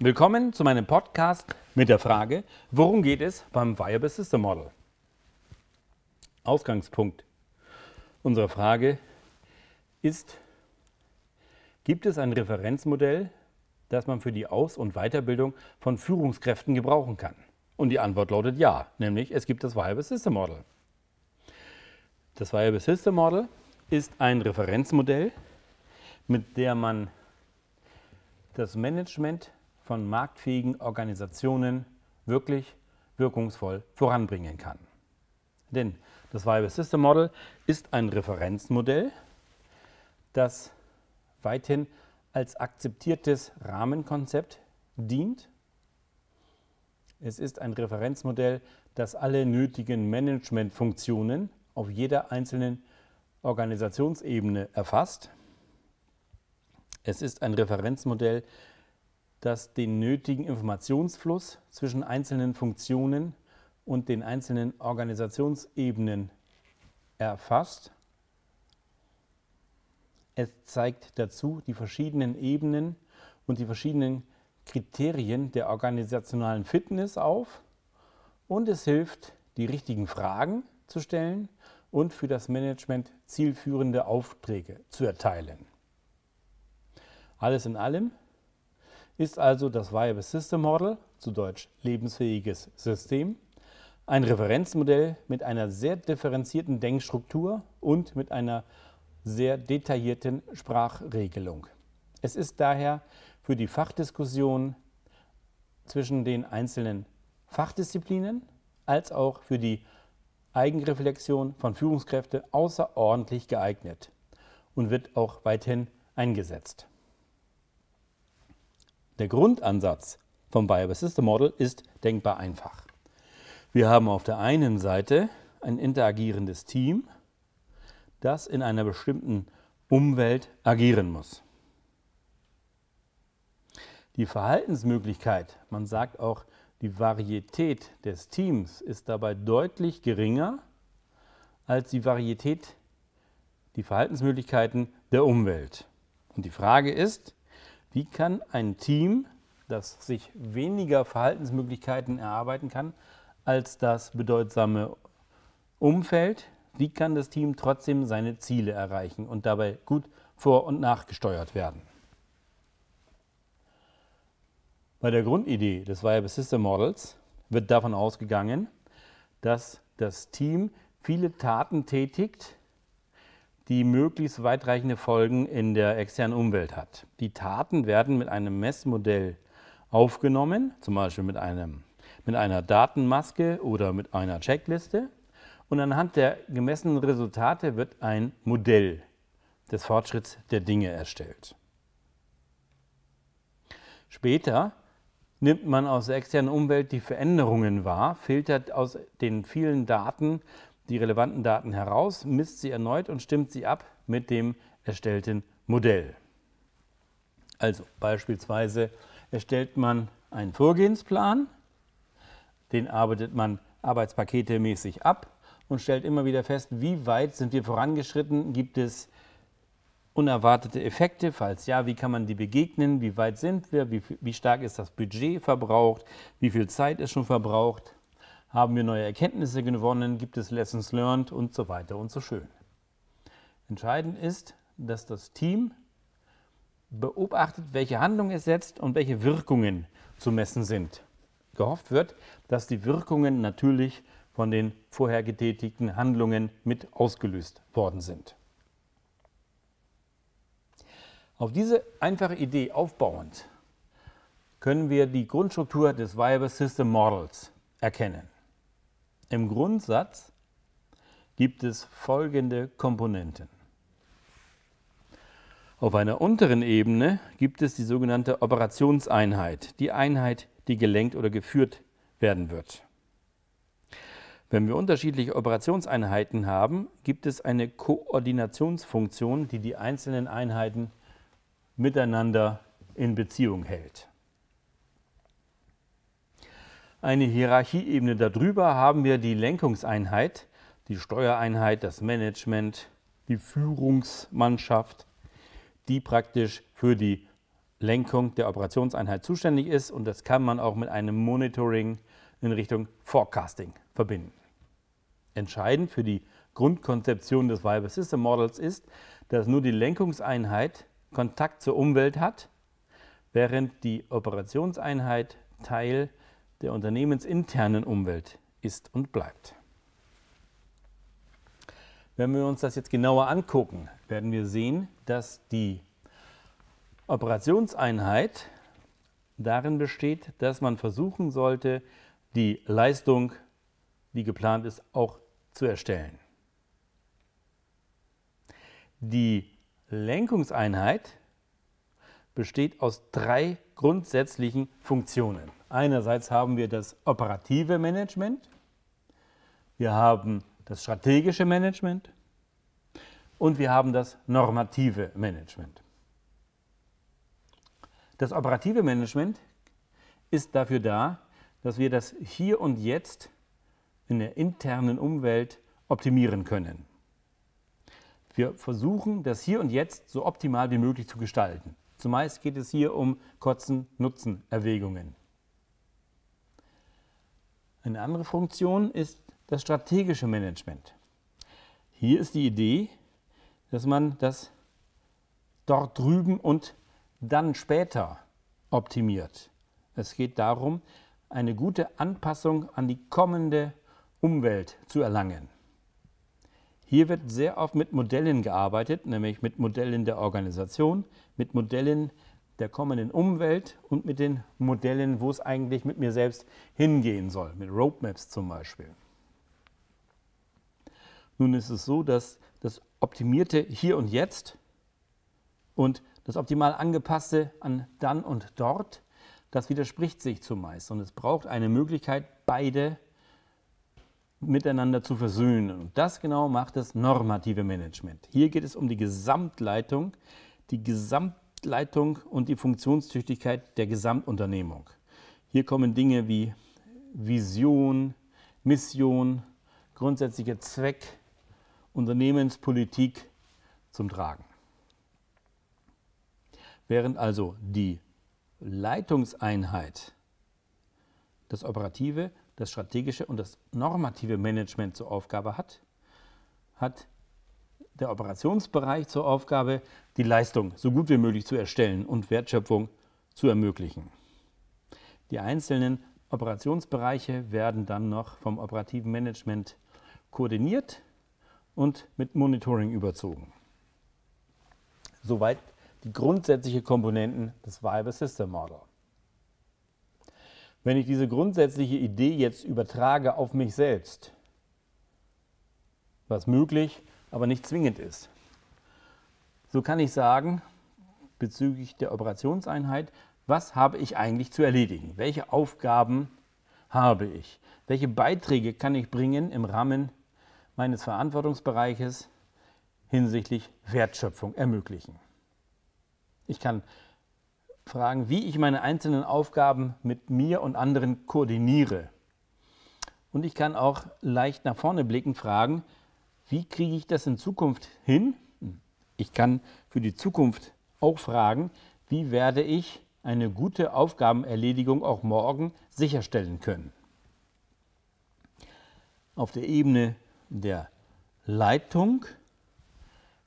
Willkommen zu meinem Podcast mit der Frage, worum geht es beim Viable System Model? Ausgangspunkt unserer Frage ist, gibt es ein Referenzmodell, das man für die Aus- und Weiterbildung von Führungskräften gebrauchen kann? Und die Antwort lautet ja, nämlich es gibt das Viable System Model. Das Viable System Model ist ein Referenzmodell, mit dem man das Management von marktfähigen Organisationen wirklich wirkungsvoll voranbringen kann. Denn das Viable System Model ist ein Referenzmodell, das weithin als akzeptiertes Rahmenkonzept dient. Es ist ein Referenzmodell, das alle nötigen Managementfunktionen auf jeder einzelnen Organisationsebene erfasst. Es ist ein Referenzmodell, das das den nötigen Informationsfluss zwischen einzelnen Funktionen und den einzelnen Organisationsebenen erfasst. Es zeigt dazu die verschiedenen Ebenen und die verschiedenen Kriterien der organisationalen Fitness auf und es hilft, die richtigen Fragen zu stellen und für das Management zielführende Aufträge zu erteilen. Alles in allem ist also das Viable System Model, zu Deutsch lebensfähiges System, ein Referenzmodell mit einer sehr differenzierten Denkstruktur und mit einer sehr detaillierten Sprachregelung. Es ist daher für die Fachdiskussion zwischen den einzelnen Fachdisziplinen als auch für die Eigenreflexion von Führungskräften außerordentlich geeignet und wird auch weiterhin eingesetzt. Der Grundansatz vom Viable System Model ist denkbar einfach. Wir haben auf der einen Seite ein interagierendes Team, das in einer bestimmten Umwelt agieren muss. Die Verhaltensmöglichkeit, man sagt auch die Varietät des Teams, ist dabei deutlich geringer als die Varietät, die Verhaltensmöglichkeiten der Umwelt. Und die Frage ist, wie kann ein Team, das sich weniger Verhaltensmöglichkeiten erarbeiten kann als das bedeutsame Umfeld, wie kann das Team trotzdem seine Ziele erreichen und dabei gut vor- und nachgesteuert werden? Bei der Grundidee des Viable System Models wird davon ausgegangen, dass das Team viele Taten tätigt, die möglichst weitreichende Folgen in der externen Umwelt hat. Die Taten werden mit einem Messmodell aufgenommen, zum Beispiel mit, einem, mit einer Datenmaske oder mit einer Checkliste. Und anhand der gemessenen Resultate wird ein Modell des Fortschritts der Dinge erstellt. Später nimmt man aus der externen Umwelt die Veränderungen wahr, filtert aus den vielen Daten die relevanten Daten heraus, misst sie erneut und stimmt sie ab mit dem erstellten Modell. Also beispielsweise erstellt man einen Vorgehensplan, den arbeitet man arbeitspaketemäßig ab und stellt immer wieder fest, wie weit sind wir vorangeschritten, gibt es unerwartete Effekte, falls ja, wie kann man die begegnen, wie weit sind wir, wie, wie stark ist das Budget verbraucht, wie viel Zeit ist schon verbraucht, haben wir neue Erkenntnisse gewonnen? Gibt es Lessons learned? Und so weiter und so schön. Entscheidend ist, dass das Team beobachtet, welche Handlung es setzt und welche Wirkungen zu messen sind. Gehofft wird, dass die Wirkungen natürlich von den vorher getätigten Handlungen mit ausgelöst worden sind. Auf diese einfache Idee aufbauend können wir die Grundstruktur des Viable System Models erkennen. Im Grundsatz gibt es folgende Komponenten. Auf einer unteren Ebene gibt es die sogenannte Operationseinheit, die Einheit, die gelenkt oder geführt werden wird. Wenn wir unterschiedliche Operationseinheiten haben, gibt es eine Koordinationsfunktion, die die einzelnen Einheiten miteinander in Beziehung hält eine Hierarchieebene. Darüber haben wir die Lenkungseinheit, die Steuereinheit, das Management, die Führungsmannschaft, die praktisch für die Lenkung der Operationseinheit zuständig ist. Und das kann man auch mit einem Monitoring in Richtung Forecasting verbinden. Entscheidend für die Grundkonzeption des Viber System Models ist, dass nur die Lenkungseinheit Kontakt zur Umwelt hat, während die Operationseinheit Teil der der unternehmensinternen Umwelt ist und bleibt. Wenn wir uns das jetzt genauer angucken, werden wir sehen, dass die Operationseinheit darin besteht, dass man versuchen sollte, die Leistung, die geplant ist, auch zu erstellen. Die Lenkungseinheit besteht aus drei grundsätzlichen Funktionen. Einerseits haben wir das operative Management, wir haben das strategische Management und wir haben das normative Management. Das operative Management ist dafür da, dass wir das hier und jetzt in der internen Umwelt optimieren können. Wir versuchen, das hier und jetzt so optimal wie möglich zu gestalten. Zumeist geht es hier um kurzen Nutzen-Erwägungen. Eine andere Funktion ist das strategische Management. Hier ist die Idee, dass man das dort drüben und dann später optimiert. Es geht darum, eine gute Anpassung an die kommende Umwelt zu erlangen. Hier wird sehr oft mit Modellen gearbeitet, nämlich mit Modellen der Organisation, mit Modellen der kommenden Umwelt und mit den Modellen, wo es eigentlich mit mir selbst hingehen soll, mit Roadmaps zum Beispiel. Nun ist es so, dass das optimierte Hier und Jetzt und das optimal angepasste an dann und dort, das widerspricht sich zumeist und es braucht eine Möglichkeit, beide miteinander zu versöhnen. Und das genau macht das normative Management. Hier geht es um die Gesamtleitung, die Gesamt Projektleitung und die Funktionstüchtigkeit der Gesamtunternehmung. Hier kommen Dinge wie Vision, Mission, grundsätzlicher Zweck, Unternehmenspolitik zum Tragen. Während also die Leitungseinheit das operative, das strategische und das normative Management zur Aufgabe hat, hat der Operationsbereich zur Aufgabe, die Leistung so gut wie möglich zu erstellen und Wertschöpfung zu ermöglichen. Die einzelnen Operationsbereiche werden dann noch vom operativen Management koordiniert und mit Monitoring überzogen. Soweit die grundsätzlichen Komponenten des Vibe System Model. Wenn ich diese grundsätzliche Idee jetzt übertrage auf mich selbst, was möglich ist, aber nicht zwingend ist. So kann ich sagen, bezüglich der Operationseinheit, was habe ich eigentlich zu erledigen? Welche Aufgaben habe ich? Welche Beiträge kann ich bringen im Rahmen meines Verantwortungsbereiches hinsichtlich Wertschöpfung ermöglichen? Ich kann fragen, wie ich meine einzelnen Aufgaben mit mir und anderen koordiniere. Und ich kann auch leicht nach vorne blickend fragen, wie kriege ich das in Zukunft hin? Ich kann für die Zukunft auch fragen, wie werde ich eine gute Aufgabenerledigung auch morgen sicherstellen können? Auf der Ebene der Leitung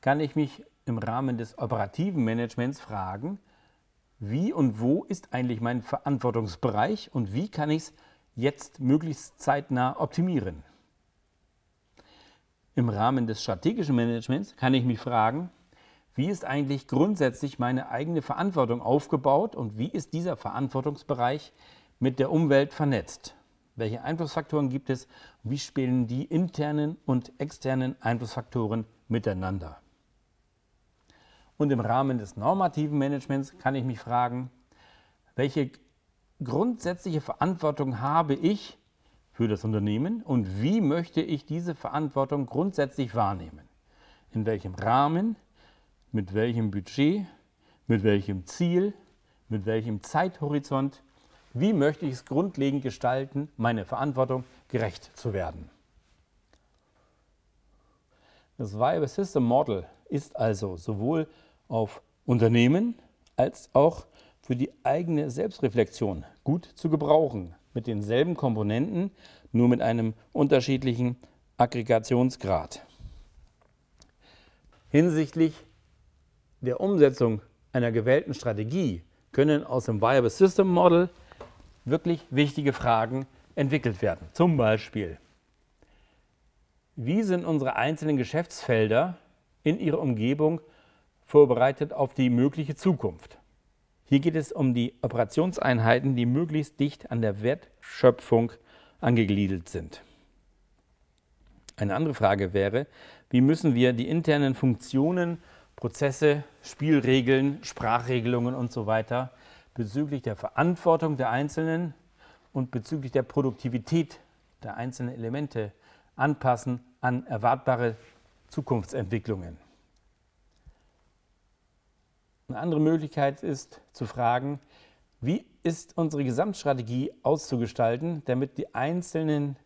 kann ich mich im Rahmen des operativen Managements fragen, wie und wo ist eigentlich mein Verantwortungsbereich und wie kann ich es jetzt möglichst zeitnah optimieren. Im Rahmen des strategischen Managements kann ich mich fragen, wie ist eigentlich grundsätzlich meine eigene Verantwortung aufgebaut und wie ist dieser Verantwortungsbereich mit der Umwelt vernetzt? Welche Einflussfaktoren gibt es wie spielen die internen und externen Einflussfaktoren miteinander? Und im Rahmen des normativen Managements kann ich mich fragen, welche grundsätzliche Verantwortung habe ich für das Unternehmen und wie möchte ich diese Verantwortung grundsätzlich wahrnehmen? In welchem Rahmen, mit welchem Budget, mit welchem Ziel, mit welchem Zeithorizont? Wie möchte ich es grundlegend gestalten, meiner Verantwortung gerecht zu werden? Das Vibe System Model ist also sowohl auf Unternehmen als auch für die eigene Selbstreflexion gut zu gebrauchen mit denselben Komponenten, nur mit einem unterschiedlichen Aggregationsgrad. Hinsichtlich der Umsetzung einer gewählten Strategie können aus dem Viable System Model wirklich wichtige Fragen entwickelt werden. Zum Beispiel, wie sind unsere einzelnen Geschäftsfelder in ihrer Umgebung vorbereitet auf die mögliche Zukunft? Hier geht es um die Operationseinheiten, die möglichst dicht an der Wertschöpfung angegliedert sind. Eine andere Frage wäre, wie müssen wir die internen Funktionen, Prozesse, Spielregeln, Sprachregelungen und So weiter bezüglich der Verantwortung der Einzelnen und bezüglich der Produktivität der einzelnen Elemente anpassen an erwartbare Zukunftsentwicklungen. Eine andere Möglichkeit ist zu fragen, wie ist unsere Gesamtstrategie auszugestalten, damit die einzelnen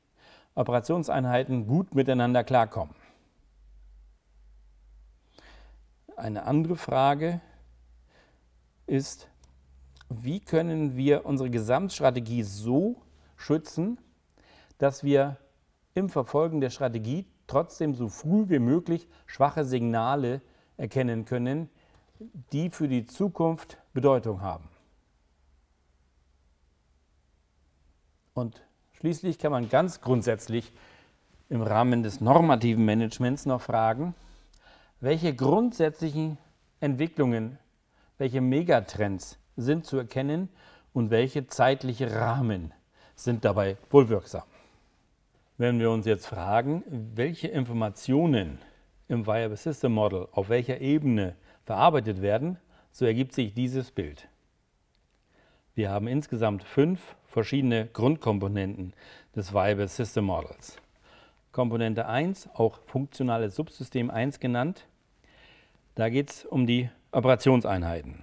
Operationseinheiten gut miteinander klarkommen? Eine andere Frage ist, wie können wir unsere Gesamtstrategie so schützen, dass wir im Verfolgen der Strategie trotzdem so früh wie möglich schwache Signale erkennen können, die für die Zukunft Bedeutung haben. Und schließlich kann man ganz grundsätzlich im Rahmen des normativen Managements noch fragen, welche grundsätzlichen Entwicklungen, welche Megatrends sind zu erkennen und welche zeitliche Rahmen sind dabei wohl wirksam. Wenn wir uns jetzt fragen, welche Informationen im Viable System Model auf welcher Ebene verarbeitet werden, so ergibt sich dieses Bild. Wir haben insgesamt fünf verschiedene Grundkomponenten des Vibe System Models. Komponente 1, auch funktionales Subsystem 1 genannt, da geht es um die Operationseinheiten.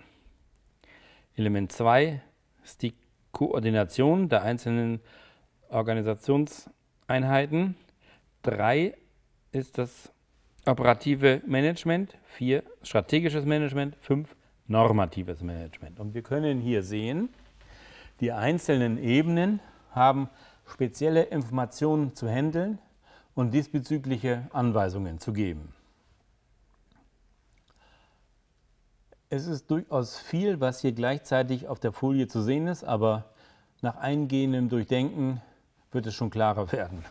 Element 2 ist die Koordination der einzelnen Organisationseinheiten. 3 ist das operative Management, 4 strategisches Management, 5 normatives Management. Und wir können hier sehen, die einzelnen Ebenen haben spezielle Informationen zu handeln und diesbezügliche Anweisungen zu geben. Es ist durchaus viel, was hier gleichzeitig auf der Folie zu sehen ist, aber nach eingehendem Durchdenken wird es schon klarer werden.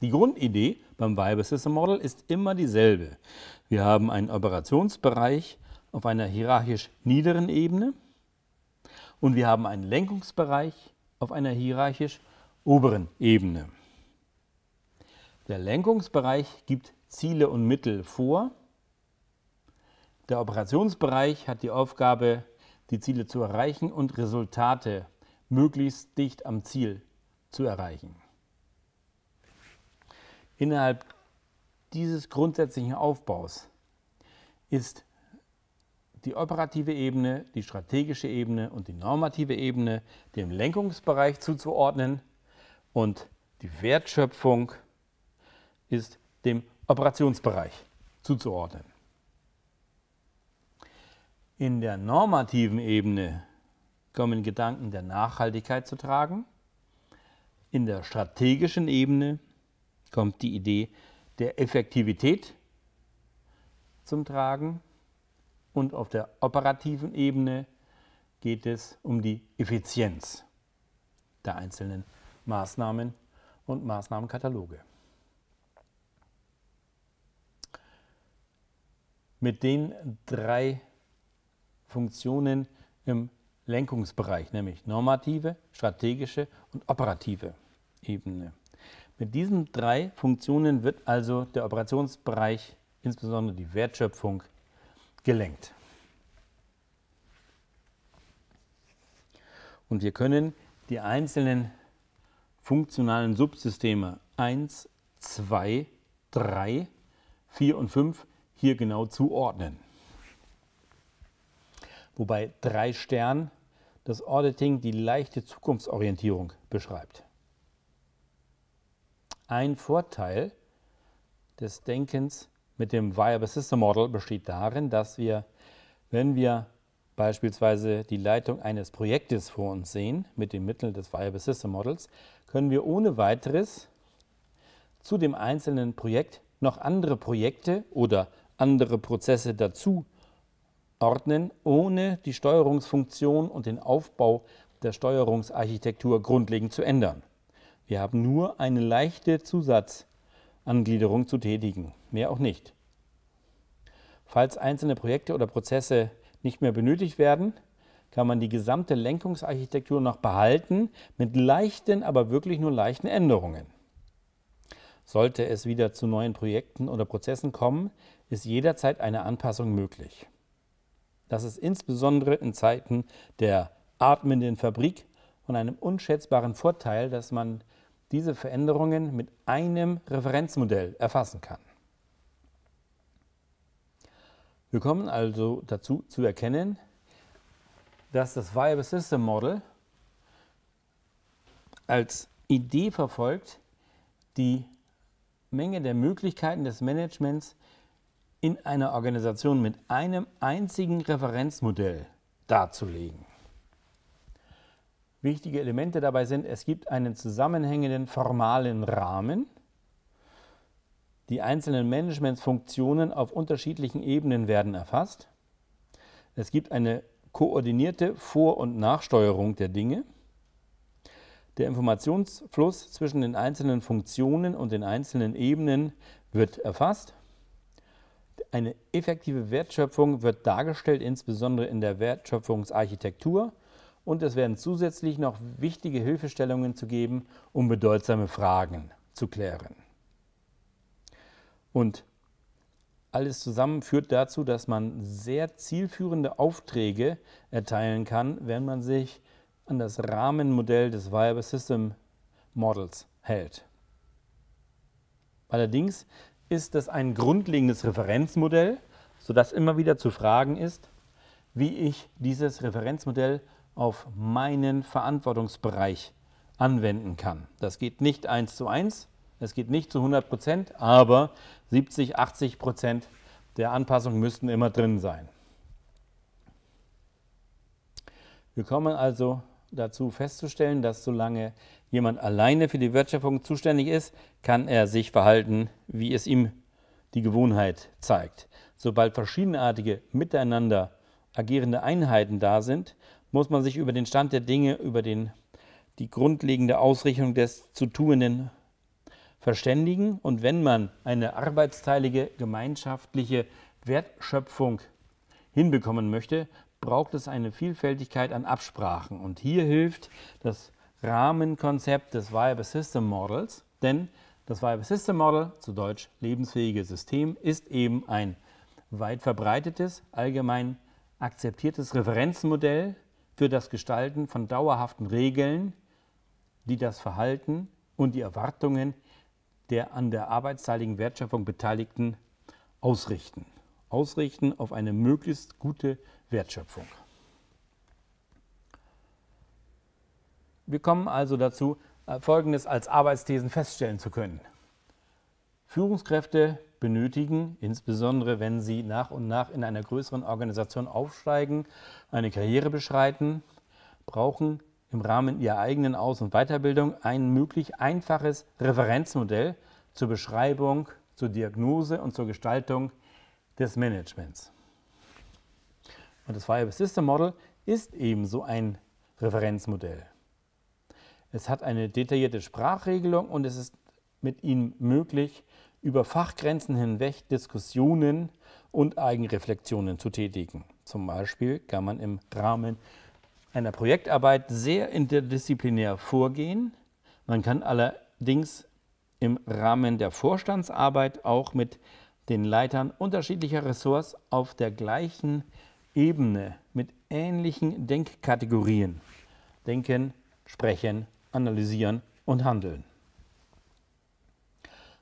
Die Grundidee beim Viber System Model ist immer dieselbe. Wir haben einen Operationsbereich auf einer hierarchisch niederen Ebene und wir haben einen Lenkungsbereich auf einer hierarchisch oberen Ebene. Der Lenkungsbereich gibt Ziele und Mittel vor. Der Operationsbereich hat die Aufgabe, die Ziele zu erreichen und Resultate möglichst dicht am Ziel zu erreichen innerhalb dieses grundsätzlichen Aufbaus ist die operative Ebene, die strategische Ebene und die normative Ebene dem Lenkungsbereich zuzuordnen und die Wertschöpfung ist dem Operationsbereich zuzuordnen. In der normativen Ebene kommen Gedanken der Nachhaltigkeit zu tragen, in der strategischen Ebene kommt die Idee der Effektivität zum Tragen und auf der operativen Ebene geht es um die Effizienz der einzelnen Maßnahmen und Maßnahmenkataloge. Mit den drei Funktionen im Lenkungsbereich, nämlich normative, strategische und operative Ebene, mit diesen drei Funktionen wird also der Operationsbereich, insbesondere die Wertschöpfung, gelenkt. Und wir können die einzelnen funktionalen Subsysteme 1, 2, 3, 4 und 5 hier genau zuordnen. Wobei 3 Stern das Auditing die leichte Zukunftsorientierung beschreibt. Ein Vorteil des Denkens mit dem Viable-System Model besteht darin, dass wir, wenn wir beispielsweise die Leitung eines Projektes vor uns sehen, mit den Mitteln des Viable System Models, können wir ohne weiteres zu dem einzelnen Projekt noch andere Projekte oder andere Prozesse dazu ordnen, ohne die Steuerungsfunktion und den Aufbau der Steuerungsarchitektur grundlegend zu ändern. Wir haben nur eine leichte Zusatzangliederung zu tätigen, mehr auch nicht. Falls einzelne Projekte oder Prozesse nicht mehr benötigt werden, kann man die gesamte Lenkungsarchitektur noch behalten mit leichten, aber wirklich nur leichten Änderungen. Sollte es wieder zu neuen Projekten oder Prozessen kommen, ist jederzeit eine Anpassung möglich. Das ist insbesondere in Zeiten der atmenden Fabrik von einem unschätzbaren Vorteil, dass man diese Veränderungen mit einem Referenzmodell erfassen kann. Wir kommen also dazu zu erkennen, dass das Viable System Model als Idee verfolgt, die Menge der Möglichkeiten des Managements in einer Organisation mit einem einzigen Referenzmodell darzulegen. Wichtige Elemente dabei sind, es gibt einen zusammenhängenden formalen Rahmen, die einzelnen Managementsfunktionen auf unterschiedlichen Ebenen werden erfasst, es gibt eine koordinierte Vor- und Nachsteuerung der Dinge, der Informationsfluss zwischen den einzelnen Funktionen und den einzelnen Ebenen wird erfasst, eine effektive Wertschöpfung wird dargestellt, insbesondere in der Wertschöpfungsarchitektur und es werden zusätzlich noch wichtige Hilfestellungen zu geben, um bedeutsame Fragen zu klären. Und alles zusammen führt dazu, dass man sehr zielführende Aufträge erteilen kann, wenn man sich an das Rahmenmodell des Viable System Models hält. Allerdings ist das ein grundlegendes Referenzmodell, sodass immer wieder zu fragen ist, wie ich dieses Referenzmodell auf meinen Verantwortungsbereich anwenden kann. Das geht nicht eins zu eins, es geht nicht zu 100 Prozent, aber 70, 80 Prozent der Anpassung müssten immer drin sein. Wir kommen also dazu festzustellen, dass solange jemand alleine für die Wertschöpfung zuständig ist, kann er sich verhalten, wie es ihm die Gewohnheit zeigt. Sobald verschiedenartige miteinander agierende Einheiten da sind, muss man sich über den Stand der Dinge, über den, die grundlegende Ausrichtung des zu Tuenden verständigen. Und wenn man eine arbeitsteilige gemeinschaftliche Wertschöpfung hinbekommen möchte, braucht es eine Vielfältigkeit an Absprachen. Und hier hilft das Rahmenkonzept des Viable System Models, denn das Viable System Model, zu Deutsch lebensfähige System, ist eben ein weit verbreitetes, allgemein akzeptiertes Referenzmodell für das Gestalten von dauerhaften Regeln, die das Verhalten und die Erwartungen der an der arbeitsteiligen Wertschöpfung Beteiligten ausrichten. Ausrichten auf eine möglichst gute Wertschöpfung. Wir kommen also dazu, äh, Folgendes als Arbeitsthesen feststellen zu können. Führungskräfte benötigen, insbesondere wenn sie nach und nach in einer größeren Organisation aufsteigen, eine Karriere beschreiten, brauchen im Rahmen ihrer eigenen Aus- und Weiterbildung ein möglich einfaches Referenzmodell zur Beschreibung, zur Diagnose und zur Gestaltung des Managements. Und das Viable System Model ist ebenso ein Referenzmodell. Es hat eine detaillierte Sprachregelung und es ist mit ihnen möglich, über Fachgrenzen hinweg Diskussionen und Eigenreflexionen zu tätigen. Zum Beispiel kann man im Rahmen einer Projektarbeit sehr interdisziplinär vorgehen. Man kann allerdings im Rahmen der Vorstandsarbeit auch mit den Leitern unterschiedlicher Ressorts auf der gleichen Ebene mit ähnlichen Denkkategorien denken, sprechen, analysieren und handeln.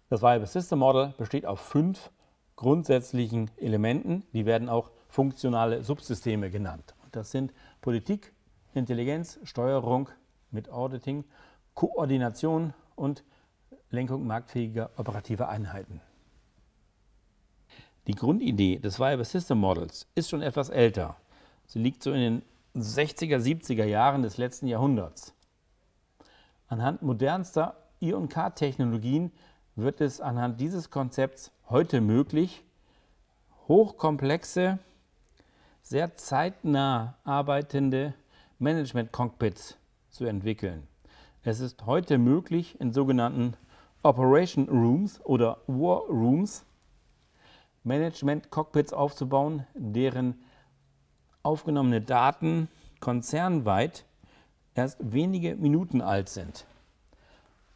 Das Viable System Model besteht auf fünf grundsätzlichen Elementen, die werden auch funktionale Subsysteme genannt. Das sind Politik, Intelligenz, Steuerung mit Auditing, Koordination und Lenkung marktfähiger operativer Einheiten. Die Grundidee des Viable System Models ist schon etwas älter. Sie liegt so in den 60er, 70er Jahren des letzten Jahrhunderts. Anhand modernster IK-Technologien wird es anhand dieses Konzepts heute möglich, hochkomplexe, sehr zeitnah arbeitende Management-Cockpits zu entwickeln. Es ist heute möglich, in sogenannten Operation Rooms oder War Rooms Management-Cockpits aufzubauen, deren aufgenommene Daten konzernweit erst wenige Minuten alt sind.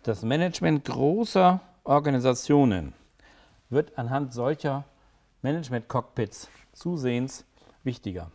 Das Management großer Organisationen wird anhand solcher Management-Cockpits zusehends wichtiger.